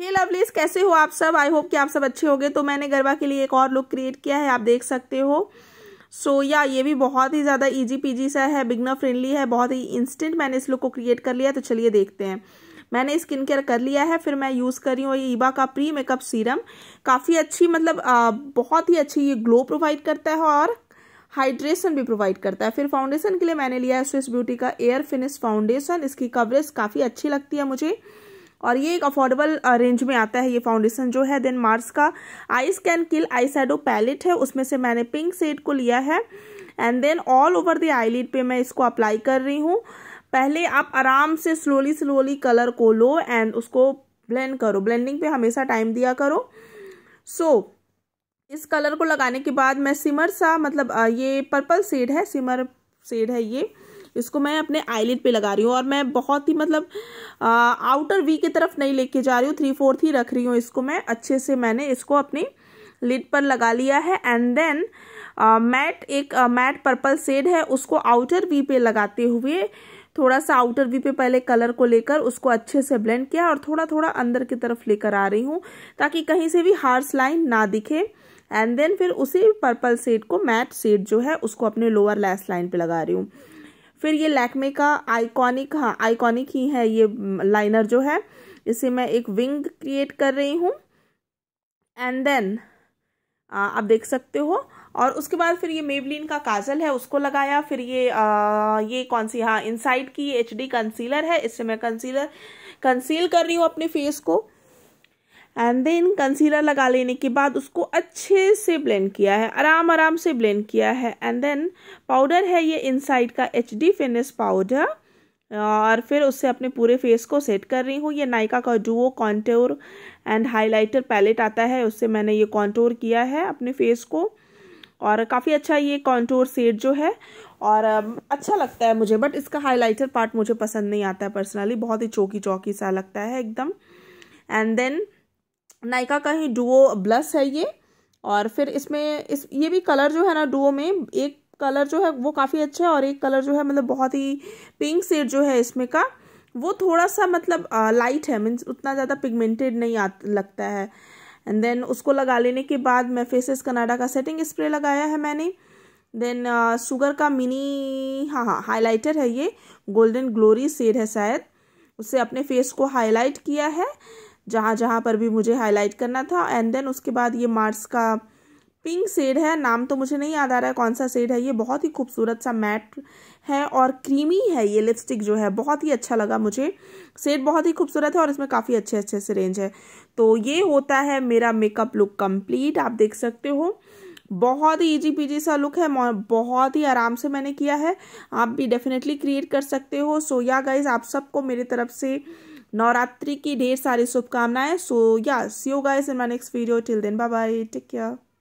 हे hey lovelies कैसे हो आप सब आई होप कि आप सब अच्छे होंगे तो मैंने गरबा के लिए एक और लुक क्रिएट किया है आप देख सकते हो सो so, या yeah, ये भी बहुत ही ज़्यादा ईजी पीजी सा है बिगनर फ्रेंडली है बहुत ही इंस्टेंट मैंने इस लुक को क्रिएट कर लिया तो चलिए देखते हैं मैंने स्किन केयर कर लिया है फिर मैं यूज़ कर रही हूँ ये ईबा का प्री मेकअप सीरम काफ़ी अच्छी मतलब आ, बहुत ही अच्छी ये ग्लो प्रोवाइड करता है और हाइड्रेशन भी प्रोवाइड करता है फिर फाउंडेशन के लिए मैंने लिया है स्विस ब्यूटी का एयर फिनिश फाउंडेशन इसकी कवरेज काफ़ी अच्छी लगती है मुझे और ये एक अफोर्डेबल रेंज में आता है ये फाउंडेशन जो है देन मार्स का ice can kill eye shadow palette है उसमें से मैंने पिंक सेड को लिया है and then all over the eyelid पे मैं इसको अप्लाई कर रही हूँ पहले आप आराम से स्लोली स्लोली कलर को लो एंड उसको ब्लेंड करो ब्लेंडिंग पे हमेशा टाइम दिया करो सो so, इस कलर को लगाने के बाद मैं सिमर सा मतलब ये पर्पल सेड है सिमर शेड है ये इसको मैं अपने आईलिड पे लगा रही हूँ और मैं बहुत ही मतलब आ, आउटर वी की तरफ नहीं लेके जा रही हूँ थ्री फोर्थ ही रख रही हूँ इसको मैं अच्छे से मैंने इसको अपनी लिड पर लगा लिया है एंड देन मैट एक मैट पर्पल सेड है उसको आउटर वी पे लगाते हुए थोड़ा सा आउटर वी पे पहले कलर को लेकर उसको अच्छे से ब्लेंड किया और थोड़ा थोड़ा अंदर की तरफ लेकर आ रही हूँ ताकि कहीं से भी हार्स लाइन ना दिखे एंड देन फिर उसी पर्पल सेड को मैट सेड जो है उसको अपने लोअर लैस लाइन पे लगा रही हूँ फिर ये लैकमे का आइकॉनिक हाँ आइकॉनिक ही है ये लाइनर जो है इसे मैं एक विंग क्रिएट कर रही हूँ एंड देन आप देख सकते हो और उसके बाद फिर ये मेबलिन का काजल है उसको लगाया फिर ये आ, ये कौन सी हाँ इनसाइड की एचडी कंसीलर है इससे मैं कंसीलर कंसील कर रही हूँ अपने फेस को एंड देन कंसीलर लगा लेने के बाद उसको अच्छे से ब्लेंड किया है आराम आराम से ब्लेंड किया है एंड देन पाउडर है ये इनसाइड का एच डी फिनिश पाउडर और फिर उससे अपने पूरे फेस को सेट कर रही हूँ ये नायका का duo contour and highlighter palette आता है उससे मैंने ये कॉन्टोर किया है अपने फेस को और काफ़ी अच्छा ये कॉन्टोर सेट जो है और अच्छा लगता है मुझे बट इसका हाइलाइटर पार्ट मुझे पसंद नहीं आता है पर्सनली बहुत ही चौकी चौकी सा लगता है एकदम एंड देन नायका का ही डुओ ब्लस है ये और फिर इसमें इस ये भी कलर जो है ना डुओ में एक कलर जो है वो काफ़ी अच्छा है और एक कलर जो है मतलब बहुत ही पिंक शेड जो है इसमें का वो थोड़ा सा मतलब आ, लाइट है मीन्स उतना ज़्यादा पिगमेंटेड नहीं आ, लगता है एंड देन उसको लगा लेने के बाद मैं फेसेस कनाडा का सेटिंग स्प्रे लगाया है मैंने देन शुगर का मिनी हाँ हाँ हाईलाइटर है ये गोल्डन ग्लोरी शेड है शायद उससे अपने फेस को हाईलाइट किया है जहाँ जहाँ पर भी मुझे हाईलाइट करना था एंड देन उसके बाद ये मार्स का पिंक शेड है नाम तो मुझे नहीं याद आ रहा है कौन सा शेड है ये बहुत ही खूबसूरत सा मैट है और क्रीमी है ये लिपस्टिक जो है बहुत ही अच्छा लगा मुझे शेड बहुत ही खूबसूरत है और इसमें काफ़ी अच्छे अच्छे से रेंज है तो ये होता है मेरा मेकअप लुक कंप्लीट आप देख सकते हो बहुत ही ईजी पीजी सा लुक है बहुत ही आराम से मैंने किया है आप भी डेफिनेटली क्रिएट कर सकते हो सो या गाइज आप सबको मेरी तरफ से नवरात्रि की ढेर सारी शुभकामनाएं so yeah see you guys in my next video till then bye bye take care